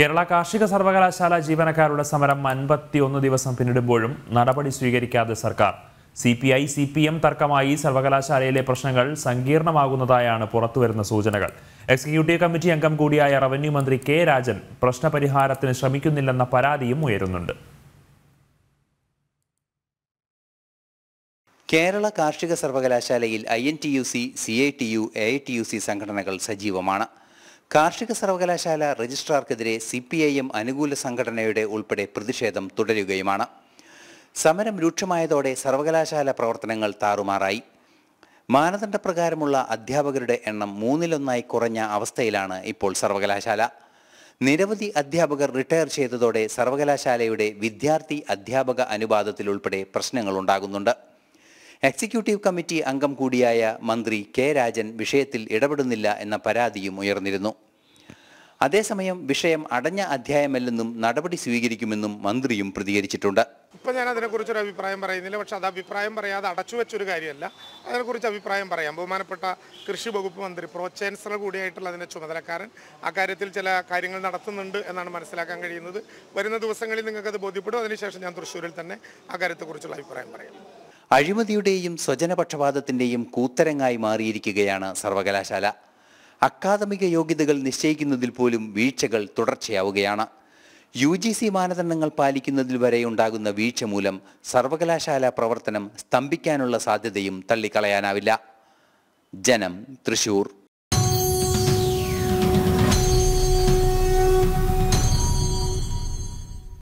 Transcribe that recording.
കേരള കാർഷിക സർവകലാശാല ജീവനക്കാരുടെ സമരം ഒന്ന് ദിവസം പിന്നിടുമ്പോഴും നടപടി സ്വീകരിക്കാതെ സർക്കാർ C P I C P M തർക്കമായി സർവകലാശാലയിലെ പ്രശ്നങ്ങൾ സങ്കീർണമാകുന്നതായാണ് പുറത്തുവരുന്ന സൂചനകൾ എക്സിക്യൂട്ടീവ് കമ്മിറ്റി അംഗം കൂടിയായ റവന്യൂ മന്ത്രി കെ രാജൻ പ്രശ്നപരിഹാരത്തിന് ശ്രമിക്കുന്നില്ലെന്ന പരാതിയും ഉയരുന്നുണ്ട് കേരള കാർഷിക സർവകലാശാലയിൽ I N T U C C I T U A I T U C സംഘടനകൾ സജീവമാണ് കാർഷിക സർവകലാശാല രജിസ്ട്രാർക്കെതിരെ സി പി ഐ എം അനുകൂല സംഘടനയുടെ ഉൾപ്പെടെ പ്രതിഷേധം തുടരുകയുമാണ് സമരം രൂക്ഷമായതോടെ സർവകലാശാല പ്രവർത്തനങ്ങൾ താറുമാറായി മാനദണ്ഡപ്രകാരമുള്ള അധ്യാപകരുടെ എണ്ണം മൂന്നിലൊന്നായി കുറഞ്ഞ അവസ്ഥയിലാണ് ഇപ്പോൾ സർവകലാശാല നിരവധി അധ്യാപകർ റിട്ടയർ ചെയ്തതോടെ സർവകലാശാലയുടെ വിദ്യാർത്ഥി അധ്യാപക അനുപാതത്തിലുൾപ്പെടെ ഉണ്ടാകുന്നുണ്ട് എക്സിക്യൂട്ടീവ് കമ്മിറ്റി അംഗം കൂടിയായ മന്ത്രി കെ രാജൻ വിഷയത്തിൽ ഇടപെടുന്നില്ല എന്ന പരാതിയും ഉയർന്നിരുന്നു അതേസമയം വിഷയം അടഞ്ഞ അധ്യായമല്ലെന്നും നടപടി സ്വീകരിക്കുമെന്നും മന്ത്രിയും പ്രതികരിച്ചിട്ടുണ്ട് ഇപ്പം ഞാൻ അതിനെക്കുറിച്ചൊരു അഭിപ്രായം പറയുന്നില്ല പക്ഷേ അത് അഭിപ്രായം പറയാതെ അടച്ചു വെച്ചൊരു കാര്യമല്ല അതിനെക്കുറിച്ച് അഭിപ്രായം പറയാം ബഹുമാനപ്പെട്ട കൃഷി വകുപ്പ് മന്ത്രി പ്രോ ചാൻസലർ കൂടിയായിട്ടുള്ള അതിൻ്റെ ചുമതലക്കാരൻ അക്കാര്യത്തിൽ ചില കാര്യങ്ങൾ നടത്തുന്നുണ്ട് എന്നാണ് മനസ്സിലാക്കാൻ കഴിയുന്നത് വരുന്ന ദിവസങ്ങളിൽ നിങ്ങൾക്കത് ബോധ്യപ്പെടും അതിനുശേഷം ഞാൻ തൃശ്ശൂരിൽ തന്നെ അക്കാര്യത്തെക്കുറിച്ചുള്ള അഭിപ്രായം പറയാം അഴിമതിയുടെയും സ്വജനപക്ഷപാതത്തിൻ്റെയും കൂത്തരങ്ങായി മാറിയിരിക്കുകയാണ് സർവകലാശാല അക്കാദമിക യോഗ്യതകൾ നിശ്ചയിക്കുന്നതിൽ പോലും വീഴ്ചകൾ തുടർച്ചയാവുകയാണ് യു ജി സി മാനദണ്ഡങ്ങൾ പാലിക്കുന്നതിൽ വരെ ഉണ്ടാകുന്ന വീഴ്ച മൂലം സർവകലാശാല പ്രവർത്തനം സ്തംഭിക്കാനുള്ള സാധ്യതയും തള്ളിക്കളയാനാവില്ല ജനം തൃശൂർ